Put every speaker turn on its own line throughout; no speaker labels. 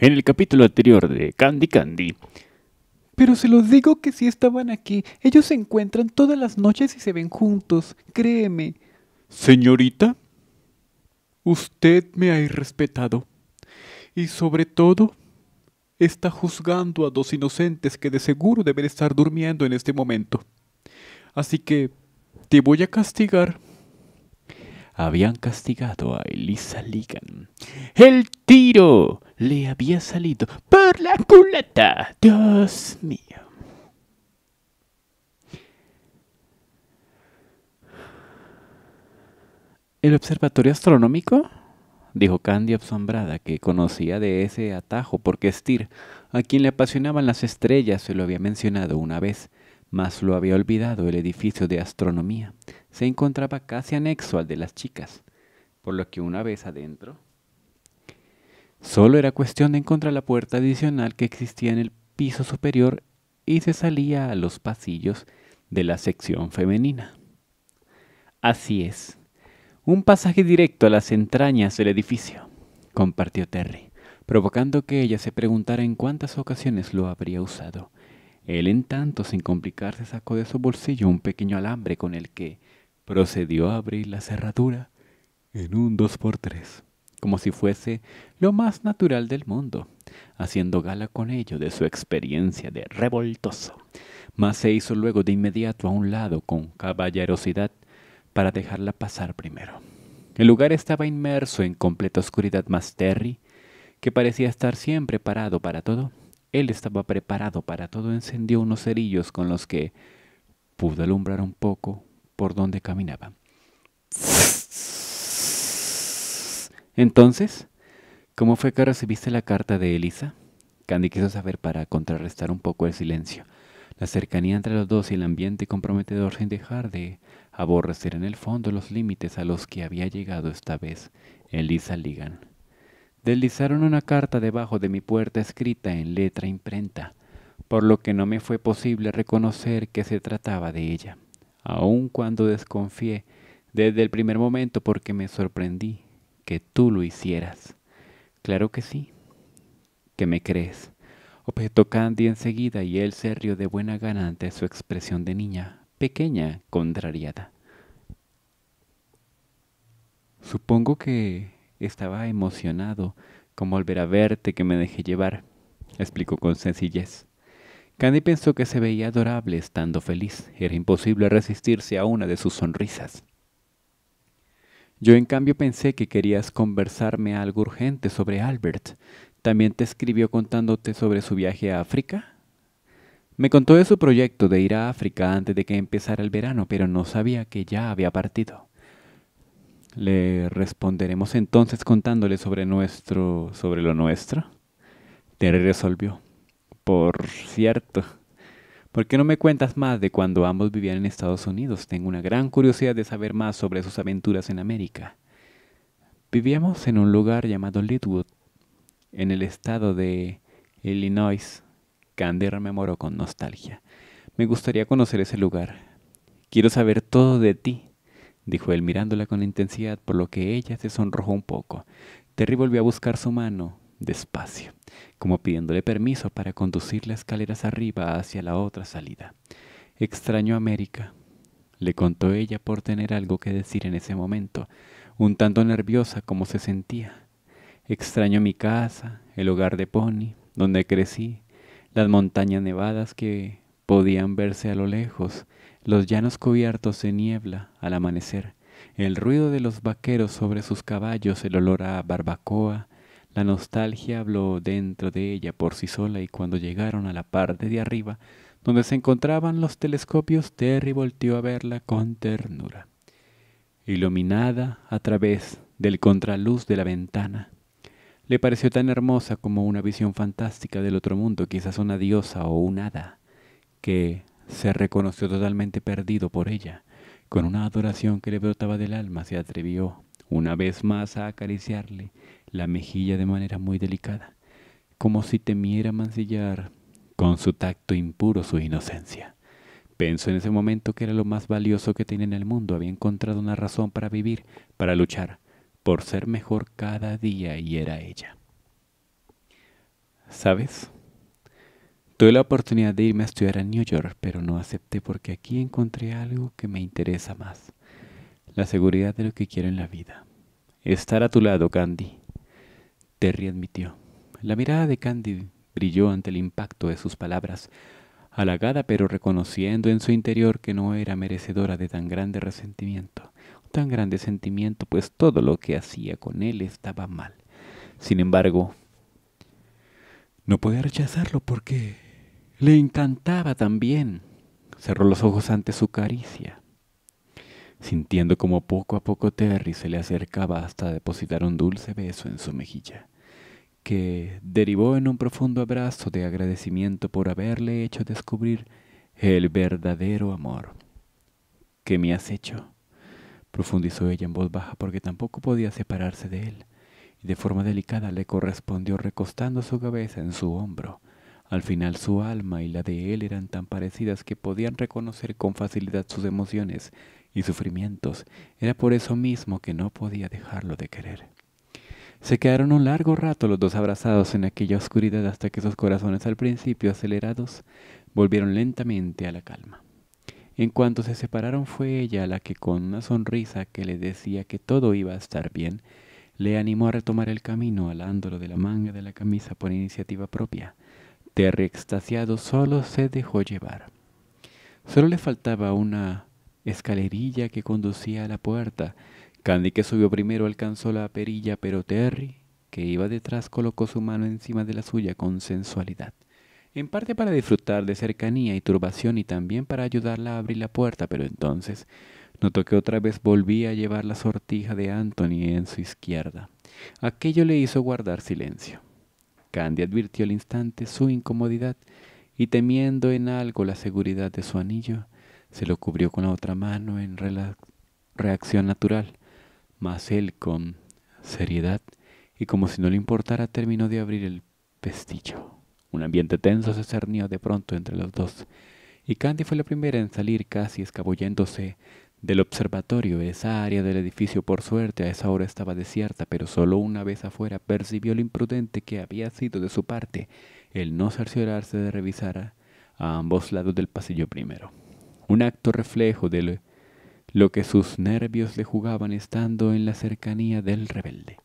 en el capítulo anterior de Candy Candy. Pero se los digo que si estaban aquí. Ellos se encuentran todas las noches y se ven juntos, créeme. Señorita, usted me ha irrespetado. Y sobre todo, está juzgando a dos inocentes que de seguro deben estar durmiendo en este momento. Así que te voy a castigar. Habían castigado a Elisa Ligan. ¡El tiro! le había salido por la culata. Dios mío. El observatorio astronómico, dijo Candy asombrada, que conocía de ese atajo, porque Stir, a quien le apasionaban las estrellas, se lo había mencionado una vez, mas lo había olvidado el edificio de astronomía. Se encontraba casi anexo al de las chicas, por lo que una vez adentro, Solo era cuestión de encontrar la puerta adicional que existía en el piso superior y se salía a los pasillos de la sección femenina. Así es, un pasaje directo a las entrañas del edificio, compartió Terry, provocando que ella se preguntara en cuántas ocasiones lo habría usado. Él, en tanto, sin complicarse, sacó de su bolsillo un pequeño alambre con el que procedió a abrir la cerradura en un dos por tres como si fuese lo más natural del mundo, haciendo gala con ello de su experiencia de revoltoso. Mas se hizo luego de inmediato a un lado con caballerosidad para dejarla pasar primero. El lugar estaba inmerso en completa oscuridad, Más Terry, que parecía estar siempre parado para todo, él estaba preparado para todo, encendió unos cerillos con los que pudo alumbrar un poco por donde caminaba. Entonces, ¿cómo fue que recibiste la carta de Elisa? Candy quiso saber para contrarrestar un poco el silencio. La cercanía entre los dos y el ambiente comprometedor sin dejar de aborrecer en el fondo los límites a los que había llegado esta vez Elisa Ligan. Deslizaron una carta debajo de mi puerta escrita en letra imprenta, por lo que no me fue posible reconocer que se trataba de ella, aun cuando desconfié desde el primer momento porque me sorprendí que tú lo hicieras. Claro que sí, que me crees. Objetó Candy enseguida y él se rió de buena gana ante su expresión de niña, pequeña, contrariada. Supongo que estaba emocionado con volver a verte que me dejé llevar, explicó con sencillez. Candy pensó que se veía adorable estando feliz. Era imposible resistirse a una de sus sonrisas. Yo en cambio pensé que querías conversarme algo urgente sobre Albert. ¿También te escribió contándote sobre su viaje a África? Me contó de su proyecto de ir a África antes de que empezara el verano, pero no sabía que ya había partido. Le responderemos entonces contándole sobre nuestro, sobre lo nuestro. Terry resolvió. Por cierto, ¿Por qué no me cuentas más de cuando ambos vivían en Estados Unidos? Tengo una gran curiosidad de saber más sobre sus aventuras en América. Vivíamos en un lugar llamado Litwood, en el estado de Illinois. Candy rememoró con nostalgia. Me gustaría conocer ese lugar. Quiero saber todo de ti, dijo él mirándola con intensidad, por lo que ella se sonrojó un poco. Terry volvió a buscar su mano, despacio, como pidiéndole permiso para conducir las escaleras arriba hacia la otra salida. Extraño América, le contó ella por tener algo que decir en ese momento, un tanto nerviosa como se sentía. Extraño mi casa, el hogar de Pony, donde crecí, las montañas nevadas que podían verse a lo lejos, los llanos cubiertos de niebla al amanecer, el ruido de los vaqueros sobre sus caballos, el olor a barbacoa, la nostalgia habló dentro de ella por sí sola y cuando llegaron a la parte de arriba, donde se encontraban los telescopios, Terry volteó a verla con ternura. Iluminada a través del contraluz de la ventana, le pareció tan hermosa como una visión fantástica del otro mundo, quizás una diosa o un hada, que se reconoció totalmente perdido por ella. Con una adoración que le brotaba del alma, se atrevió una vez más a acariciarle la mejilla de manera muy delicada, como si temiera mancillar con su tacto impuro su inocencia. Pensó en ese momento que era lo más valioso que tenía en el mundo, había encontrado una razón para vivir, para luchar, por ser mejor cada día y era ella. ¿Sabes? Tuve la oportunidad de irme a estudiar a New York, pero no acepté porque aquí encontré algo que me interesa más. La seguridad de lo que quiero en la vida. Estar a tu lado, Candy. Terry admitió. La mirada de Candy brilló ante el impacto de sus palabras, halagada pero reconociendo en su interior que no era merecedora de tan grande resentimiento, tan grande sentimiento, pues todo lo que hacía con él estaba mal. Sin embargo, no podía rechazarlo porque le encantaba también. Cerró los ojos ante su caricia sintiendo como poco a poco Terry se le acercaba hasta depositar un dulce beso en su mejilla, que derivó en un profundo abrazo de agradecimiento por haberle hecho descubrir el verdadero amor. ¿Qué me has hecho? profundizó ella en voz baja porque tampoco podía separarse de él, y de forma delicada le correspondió recostando su cabeza en su hombro. Al final su alma y la de él eran tan parecidas que podían reconocer con facilidad sus emociones y sufrimientos, era por eso mismo que no podía dejarlo de querer. Se quedaron un largo rato los dos abrazados en aquella oscuridad hasta que sus corazones al principio acelerados volvieron lentamente a la calma. En cuanto se separaron fue ella la que con una sonrisa que le decía que todo iba a estar bien, le animó a retomar el camino alándolo de la manga de la camisa por iniciativa propia. Terry extasiado solo se dejó llevar. Solo le faltaba una escalerilla que conducía a la puerta. Candy, que subió primero, alcanzó la perilla, pero Terry, que iba detrás, colocó su mano encima de la suya con sensualidad. En parte para disfrutar de cercanía y turbación y también para ayudarla a abrir la puerta, pero entonces notó que otra vez volvía a llevar la sortija de Anthony en su izquierda. Aquello le hizo guardar silencio. Candy advirtió al instante su incomodidad y temiendo en algo la seguridad de su anillo, se lo cubrió con la otra mano en reacción natural, mas él con seriedad y como si no le importara terminó de abrir el pestillo. Un ambiente tenso se cernió de pronto entre los dos, y Candy fue la primera en salir casi escabulléndose del observatorio. Esa área del edificio por suerte a esa hora estaba desierta, pero solo una vez afuera percibió lo imprudente que había sido de su parte el no cerciorarse de revisar a ambos lados del pasillo primero un acto reflejo de lo que sus nervios le jugaban estando en la cercanía del rebelde.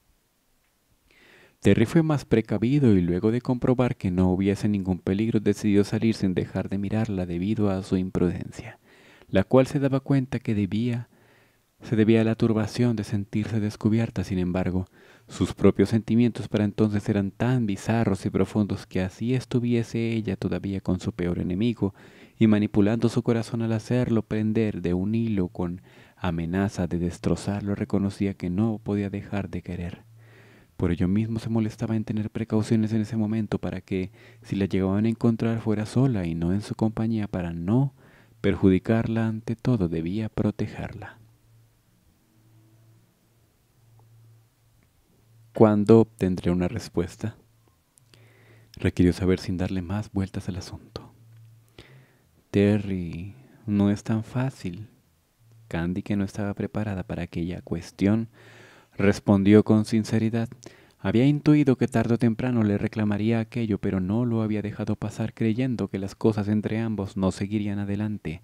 Terry fue más precavido y luego de comprobar que no hubiese ningún peligro decidió salir sin dejar de mirarla debido a su imprudencia, la cual se daba cuenta que debía se debía a la turbación de sentirse descubierta, sin embargo, sus propios sentimientos para entonces eran tan bizarros y profundos que así estuviese ella todavía con su peor enemigo, y manipulando su corazón al hacerlo prender de un hilo con amenaza de destrozarlo, reconocía que no podía dejar de querer. Por ello mismo se molestaba en tener precauciones en ese momento para que, si la llegaban a encontrar, fuera sola y no en su compañía para no perjudicarla, ante todo debía protegerla. ¿Cuándo obtendré una respuesta? Requirió saber sin darle más vueltas al asunto. Terry, no es tan fácil. Candy, que no estaba preparada para aquella cuestión, respondió con sinceridad. Había intuido que tarde o temprano le reclamaría aquello, pero no lo había dejado pasar creyendo que las cosas entre ambos no seguirían adelante.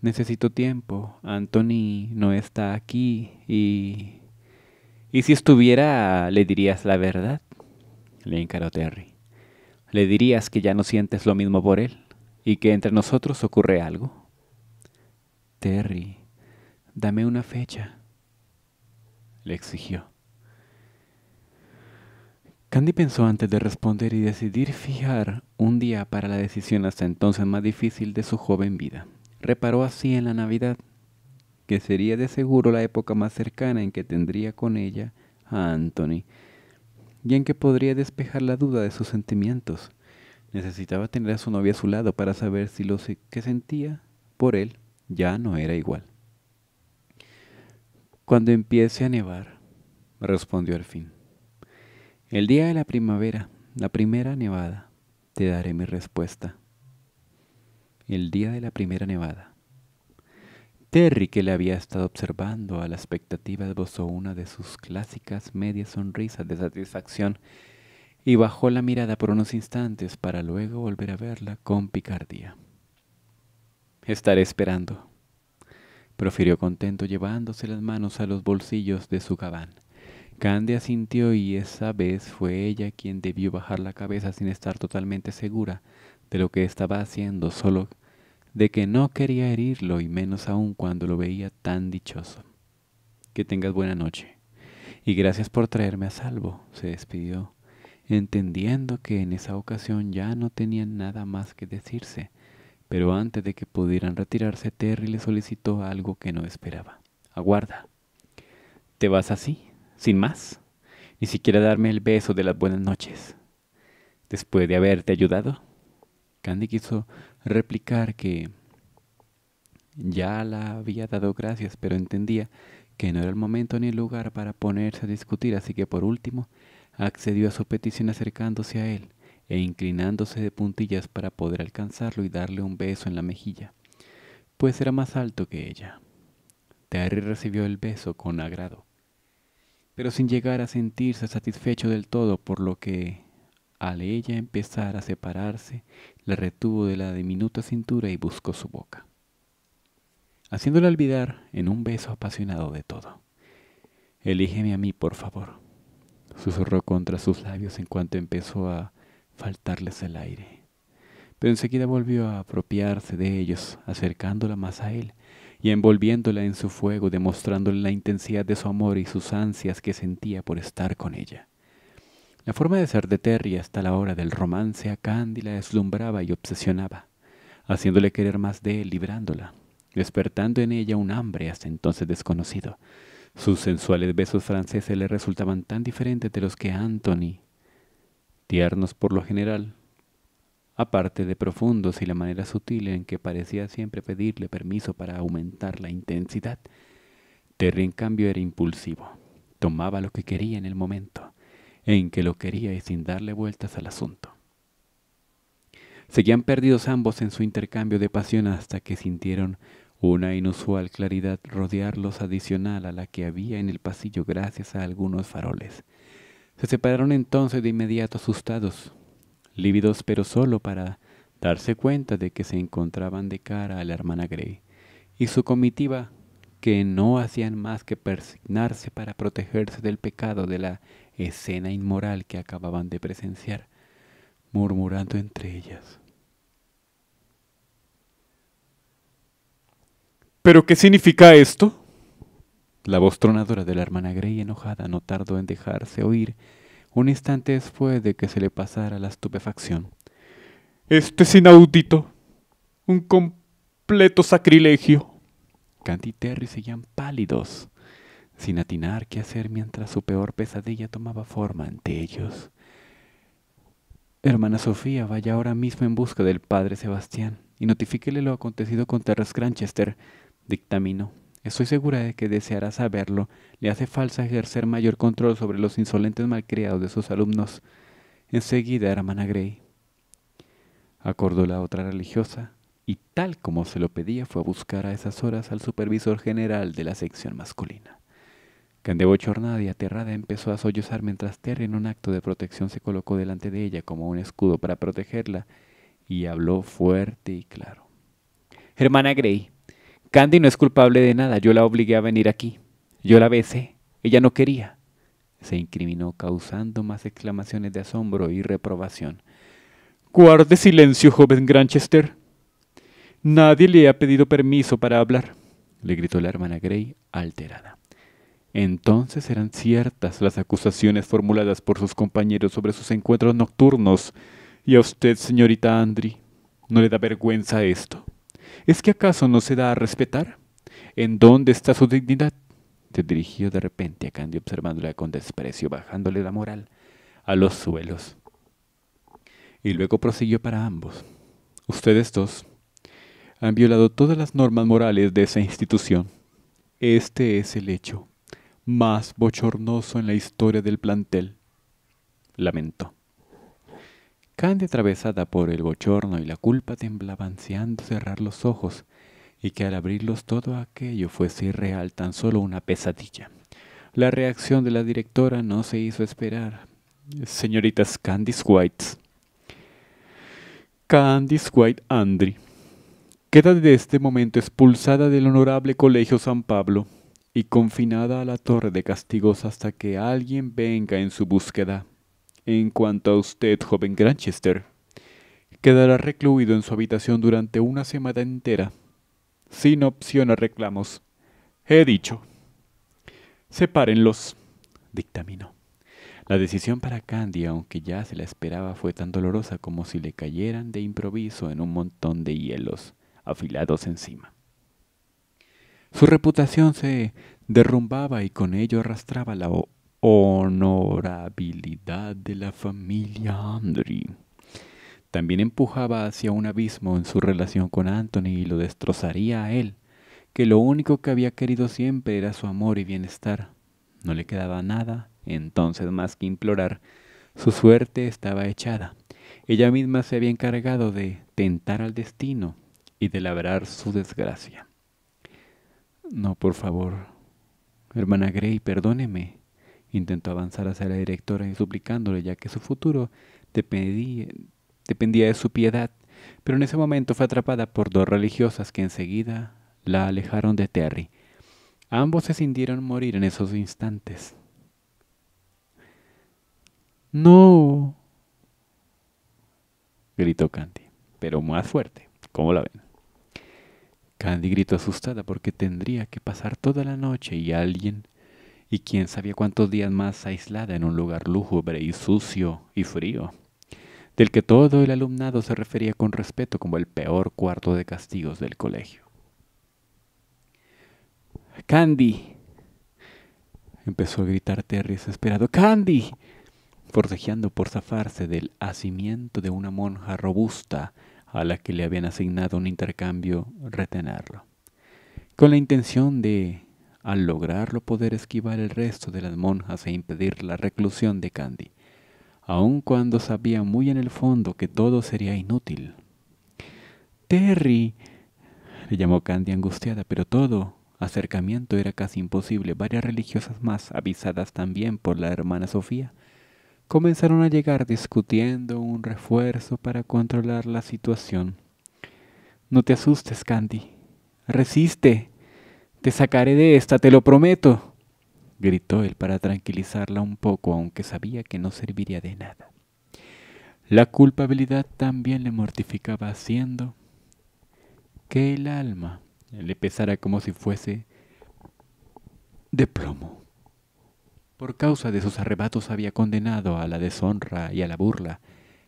Necesito tiempo. Anthony no está aquí y... ¿Y si estuviera, le dirías la verdad? Le encaró Terry. Le dirías que ya no sientes lo mismo por él y que entre nosotros ocurre algo. Terry, dame una fecha, le exigió. Candy pensó antes de responder y decidir fijar un día para la decisión hasta entonces más difícil de su joven vida. Reparó así en la Navidad, que sería de seguro la época más cercana en que tendría con ella a Anthony, y en que podría despejar la duda de sus sentimientos. Necesitaba tener a su novia a su lado para saber si lo que sentía por él ya no era igual. Cuando empiece a nevar, respondió al fin. El día de la primavera, la primera nevada, te daré mi respuesta. El día de la primera nevada. Terry, que le había estado observando a la expectativa, esbozó una de sus clásicas medias sonrisas de satisfacción y bajó la mirada por unos instantes para luego volver a verla con picardía. Estaré esperando, profirió contento llevándose las manos a los bolsillos de su gabán. Candia asintió y esa vez fue ella quien debió bajar la cabeza sin estar totalmente segura de lo que estaba haciendo, solo de que no quería herirlo y menos aún cuando lo veía tan dichoso. Que tengas buena noche. Y gracias por traerme a salvo, se despidió entendiendo que en esa ocasión ya no tenían nada más que decirse, pero antes de que pudieran retirarse, Terry le solicitó algo que no esperaba. Aguarda. ¿Te vas así? ¿Sin más? Ni siquiera darme el beso de las buenas noches. Después de haberte ayudado. Candy quiso replicar que ya la había dado gracias, pero entendía que no era el momento ni el lugar para ponerse a discutir, así que por último accedió a su petición acercándose a él e inclinándose de puntillas para poder alcanzarlo y darle un beso en la mejilla, pues era más alto que ella. Terry recibió el beso con agrado, pero sin llegar a sentirse satisfecho del todo, por lo que, al ella empezar a separarse, la retuvo de la diminuta cintura y buscó su boca, haciéndola olvidar en un beso apasionado de todo. Elígeme a mí, por favor susurró contra sus labios en cuanto empezó a faltarles el aire. Pero enseguida volvió a apropiarse de ellos, acercándola más a él y envolviéndola en su fuego, demostrándole la intensidad de su amor y sus ansias que sentía por estar con ella. La forma de ser de Terry hasta la hora del romance a Candy la deslumbraba y obsesionaba, haciéndole querer más de él, librándola, despertando en ella un hambre hasta entonces desconocido, sus sensuales besos franceses le resultaban tan diferentes de los que Anthony, tiernos por lo general, aparte de profundos y la manera sutil en que parecía siempre pedirle permiso para aumentar la intensidad, Terry en cambio era impulsivo, tomaba lo que quería en el momento, en que lo quería y sin darle vueltas al asunto. Seguían perdidos ambos en su intercambio de pasión hasta que sintieron una inusual claridad rodearlos adicional a la que había en el pasillo gracias a algunos faroles. Se separaron entonces de inmediato asustados, lívidos pero solo para darse cuenta de que se encontraban de cara a la hermana Grey y su comitiva que no hacían más que persignarse para protegerse del pecado de la escena inmoral que acababan de presenciar, murmurando entre ellas. ¿Pero qué significa esto? La voz tronadora de la hermana Grey enojada no tardó en dejarse oír un instante después de que se le pasara la estupefacción. ¡Este es inaudito. Un completo sacrilegio. Candy y Terry seguían pálidos, sin atinar qué hacer mientras su peor pesadilla tomaba forma ante ellos. Hermana Sofía, vaya ahora mismo en busca del padre Sebastián y notifíquele lo acontecido con Terras Granchester dictaminó. Estoy segura de que deseará saberlo. Le hace falta ejercer mayor control sobre los insolentes malcriados de sus alumnos. Enseguida, hermana Gray. Acordó la otra religiosa, y tal como se lo pedía, fue a buscar a esas horas al supervisor general de la sección masculina. candebochornada y aterrada empezó a sollozar mientras Terry en un acto de protección se colocó delante de ella como un escudo para protegerla y habló fuerte y claro. Hermana Gray, Candy no es culpable de nada, yo la obligué a venir aquí. Yo la besé, ella no quería. Se incriminó causando más exclamaciones de asombro y reprobación. Guarde silencio, joven Granchester. Nadie le ha pedido permiso para hablar, le gritó la hermana Grey alterada. Entonces eran ciertas las acusaciones formuladas por sus compañeros sobre sus encuentros nocturnos. Y a usted, señorita Andry, ¿no le da vergüenza esto? ¿Es que acaso no se da a respetar? ¿En dónde está su dignidad? Se dirigió de repente a Candy observándola con desprecio, bajándole la moral a los suelos. Y luego prosiguió para ambos. Ustedes dos han violado todas las normas morales de esa institución. Este es el hecho más bochornoso en la historia del plantel. Lamentó. Candy, atravesada por el bochorno y la culpa, temblaba ansiando cerrar los ojos y que al abrirlos todo aquello fuese irreal, tan solo una pesadilla. La reacción de la directora no se hizo esperar. Señoritas Candice White. Candice White Andri. Queda de este momento expulsada del honorable Colegio San Pablo y confinada a la torre de castigos hasta que alguien venga en su búsqueda. En cuanto a usted, joven Granchester, quedará recluido en su habitación durante una semana entera, sin opción a reclamos. He dicho. Sepárenlos, dictaminó. La decisión para Candy, aunque ya se la esperaba, fue tan dolorosa como si le cayeran de improviso en un montón de hielos afilados encima. Su reputación se derrumbaba y con ello arrastraba la honorabilidad de la familia Andri. También empujaba hacia un abismo en su relación con Anthony y lo destrozaría a él, que lo único que había querido siempre era su amor y bienestar. No le quedaba nada, entonces más que implorar, su suerte estaba echada. Ella misma se había encargado de tentar al destino y de labrar su desgracia. No, por favor. Hermana Grey, perdóneme, Intentó avanzar hacia la directora y suplicándole ya que su futuro dependía, dependía de su piedad, pero en ese momento fue atrapada por dos religiosas que enseguida la alejaron de Terry. Ambos se sintieron morir en esos instantes. No, gritó Candy, pero más fuerte, como la ven. Candy gritó asustada porque tendría que pasar toda la noche y alguien y quién sabía cuántos días más aislada en un lugar lúgubre y sucio y frío, del que todo el alumnado se refería con respeto como el peor cuarto de castigos del colegio. Candy, empezó a gritar Terry desesperado. ¡Candy! forcejeando por zafarse del hacimiento de una monja robusta a la que le habían asignado un intercambio retenerlo, con la intención de al lograrlo poder esquivar el resto de las monjas e impedir la reclusión de Candy, aun cuando sabía muy en el fondo que todo sería inútil. Terry, le llamó Candy angustiada, pero todo acercamiento era casi imposible. Varias religiosas más, avisadas también por la hermana Sofía, comenzaron a llegar discutiendo un refuerzo para controlar la situación. No te asustes, Candy. Resiste. Te sacaré de esta, te lo prometo, gritó él para tranquilizarla un poco, aunque sabía que no serviría de nada. La culpabilidad también le mortificaba haciendo que el alma le pesara como si fuese de plomo. Por causa de sus arrebatos había condenado a la deshonra y a la burla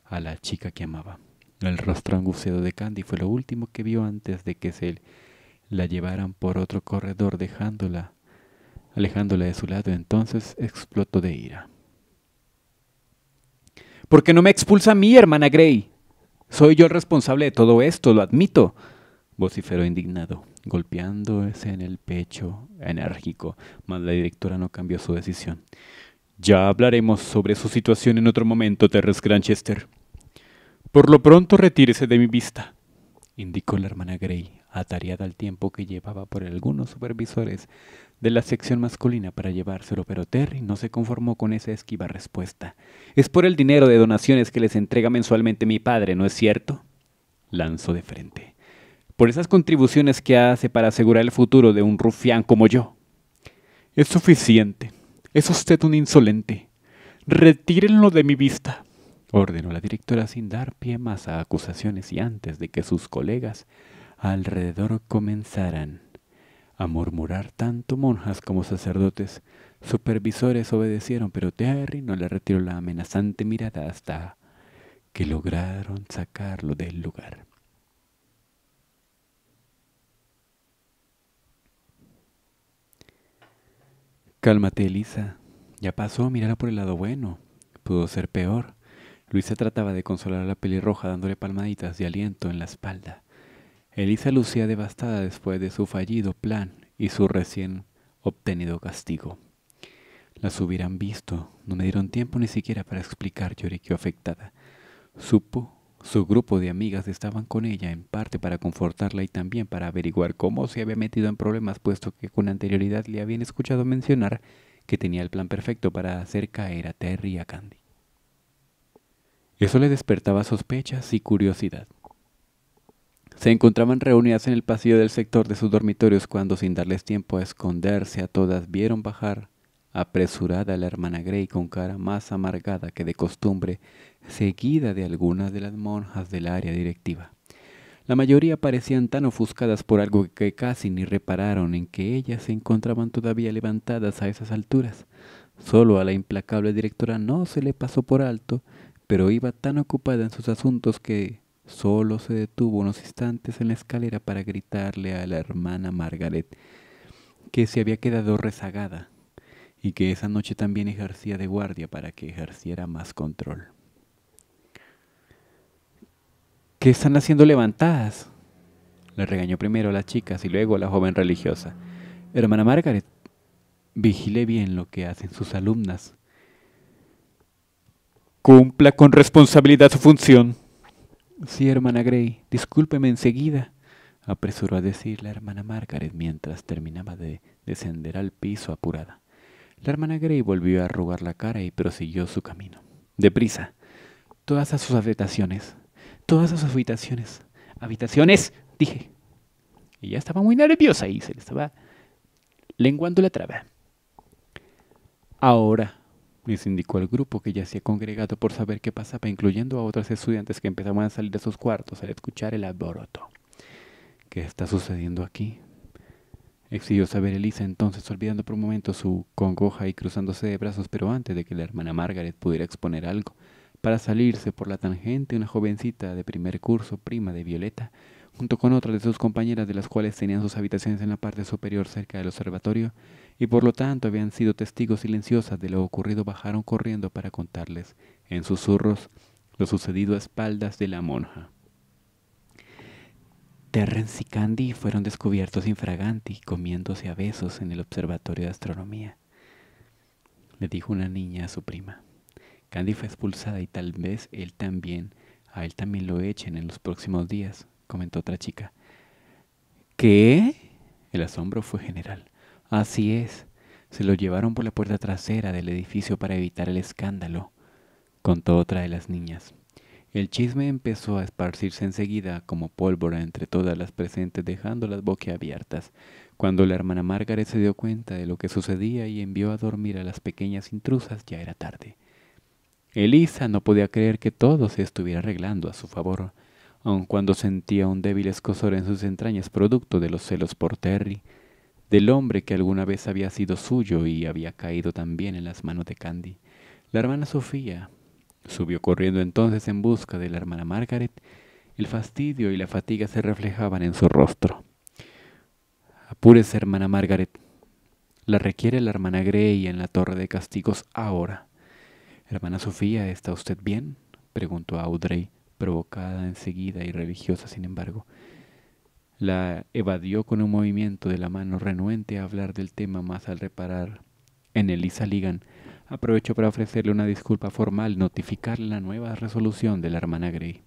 a la chica que amaba. El rostro angustiado de Candy fue lo último que vio antes de que se la llevaran por otro corredor dejándola, alejándola de su lado. Entonces explotó de ira. ¿Por qué no me expulsa a mí, hermana Grey? Soy yo el responsable de todo esto, lo admito, vociferó indignado, golpeándose en el pecho enérgico, mas la directora no cambió su decisión. Ya hablaremos sobre su situación en otro momento, Terrence Granchester. Por lo pronto retírese de mi vista, indicó la hermana Grey atareada al tiempo que llevaba por algunos supervisores de la sección masculina para llevárselo, pero Terry no se conformó con esa esquiva respuesta. Es por el dinero de donaciones que les entrega mensualmente mi padre, ¿no es cierto? lanzó de frente. Por esas contribuciones que hace para asegurar el futuro de un rufián como yo. Es suficiente. Es usted un insolente. Retírenlo de mi vista ordenó la directora sin dar pie más a acusaciones y antes de que sus colegas alrededor comenzaran a murmurar tanto monjas como sacerdotes. Supervisores obedecieron, pero Terry no le retiró la amenazante mirada hasta que lograron sacarlo del lugar. Cálmate, Elisa. Ya pasó, mírala por el lado bueno. Pudo ser peor. Luisa trataba de consolar a la pelirroja dándole palmaditas de aliento en la espalda. Elisa lucía devastada después de su fallido plan y su recién obtenido castigo. Las hubieran visto, no me dieron tiempo ni siquiera para explicar, lloriqueó afectada. Supo, su grupo de amigas estaban con ella en parte para confortarla y también para averiguar cómo se había metido en problemas, puesto que con anterioridad le habían escuchado mencionar que tenía el plan perfecto para hacer caer a Terry y a Candy. Eso le despertaba sospechas y curiosidad. Se encontraban reunidas en el pasillo del sector de sus dormitorios cuando, sin darles tiempo a esconderse a todas, vieron bajar apresurada la hermana Grey con cara más amargada que de costumbre, seguida de algunas de las monjas del área directiva. La mayoría parecían tan ofuscadas por algo que casi ni repararon en que ellas se encontraban todavía levantadas a esas alturas. Solo a la implacable directora no se le pasó por alto, pero iba tan ocupada en sus asuntos que Solo se detuvo unos instantes en la escalera para gritarle a la hermana Margaret que se había quedado rezagada y que esa noche también ejercía de guardia para que ejerciera más control. ¿Qué están haciendo levantadas? Le regañó primero a las chicas y luego a la joven religiosa. Hermana Margaret, vigile bien lo que hacen sus alumnas. Cumpla con responsabilidad su función. Sí, hermana Grey, discúlpeme enseguida, apresuró a decir la hermana Margaret mientras terminaba de descender al piso apurada. La hermana Grey volvió a arrugar la cara y prosiguió su camino. Deprisa. Todas a sus habitaciones. Todas a sus habitaciones. Habitaciones, dije. Y ya estaba muy nerviosa y se le estaba lenguando la traba. Ahora, les indicó al grupo que ya se ha congregado por saber qué pasaba, incluyendo a otras estudiantes que empezaban a salir de sus cuartos al escuchar el alboroto. ¿Qué está sucediendo aquí? Exigió saber Elisa entonces, olvidando por un momento su congoja y cruzándose de brazos, pero antes de que la hermana Margaret pudiera exponer algo. Para salirse por la tangente, una jovencita de primer curso, prima de Violeta, junto con otras de sus compañeras de las cuales tenían sus habitaciones en la parte superior cerca del observatorio, y por lo tanto habían sido testigos silenciosas de lo ocurrido bajaron corriendo para contarles en susurros lo sucedido a espaldas de la monja. Terrence y Candy fueron descubiertos infraganti comiéndose a besos en el observatorio de astronomía, le dijo una niña a su prima. Candy fue expulsada y tal vez él también, a él también lo echen en los próximos días, comentó otra chica. ¿Qué? El asombro fue general. Así es, se lo llevaron por la puerta trasera del edificio para evitar el escándalo, contó otra de las niñas. El chisme empezó a esparcirse enseguida como pólvora entre todas las presentes dejando las abiertas. cuando la hermana Margaret se dio cuenta de lo que sucedía y envió a dormir a las pequeñas intrusas ya era tarde. Elisa no podía creer que todo se estuviera arreglando a su favor, aun cuando sentía un débil escozor en sus entrañas producto de los celos por Terry, del hombre que alguna vez había sido suyo y había caído también en las manos de Candy. La hermana Sofía subió corriendo entonces en busca de la hermana Margaret. El fastidio y la fatiga se reflejaban en su rostro. Apúrese, hermana Margaret. La requiere la hermana Grey en la torre de castigos ahora. Hermana Sofía, ¿está usted bien? preguntó Audrey, provocada enseguida y religiosa sin embargo. La evadió con un movimiento de la mano renuente a hablar del tema más al reparar en Elisa Ligan. Aprovechó para ofrecerle una disculpa formal, notificarle la nueva resolución de la hermana Grey.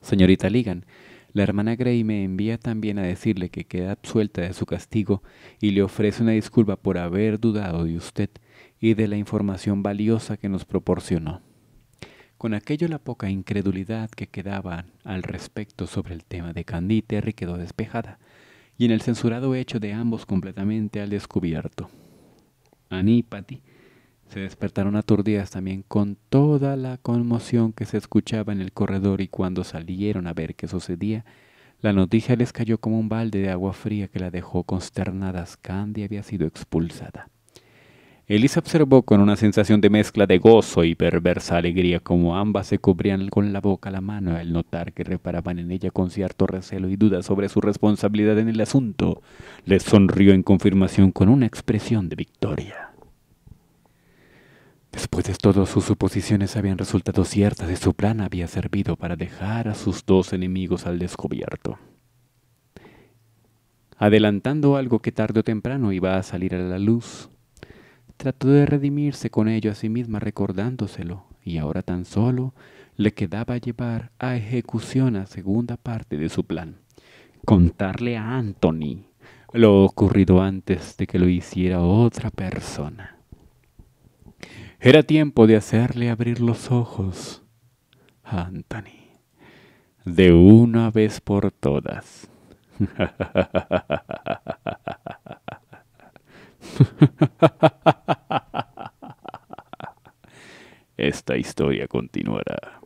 Señorita Ligan, la hermana Grey me envía también a decirle que queda absuelta de su castigo y le ofrece una disculpa por haber dudado de usted y de la información valiosa que nos proporcionó. Con aquello la poca incredulidad que quedaba al respecto sobre el tema de Candy Terry quedó despejada, y en el censurado hecho de ambos completamente al descubierto. Annie y Patty se despertaron aturdidas también con toda la conmoción que se escuchaba en el corredor y cuando salieron a ver qué sucedía, la noticia les cayó como un balde de agua fría que la dejó consternadas. Candy había sido expulsada. Elisa observó con una sensación de mezcla de gozo y perversa alegría como ambas se cubrían con la boca la mano al notar que reparaban en ella con cierto recelo y duda sobre su responsabilidad en el asunto. Le sonrió en confirmación con una expresión de victoria. Después de todo, sus suposiciones habían resultado ciertas y su plan había servido para dejar a sus dos enemigos al descubierto. Adelantando algo que tarde o temprano iba a salir a la luz, trató de redimirse con ello a sí misma recordándoselo, y ahora tan solo le quedaba llevar a ejecución la segunda parte de su plan. Contarle a Anthony lo ocurrido antes de que lo hiciera otra persona. Era tiempo de hacerle abrir los ojos a Anthony. De una vez por todas. Esta historia continuará.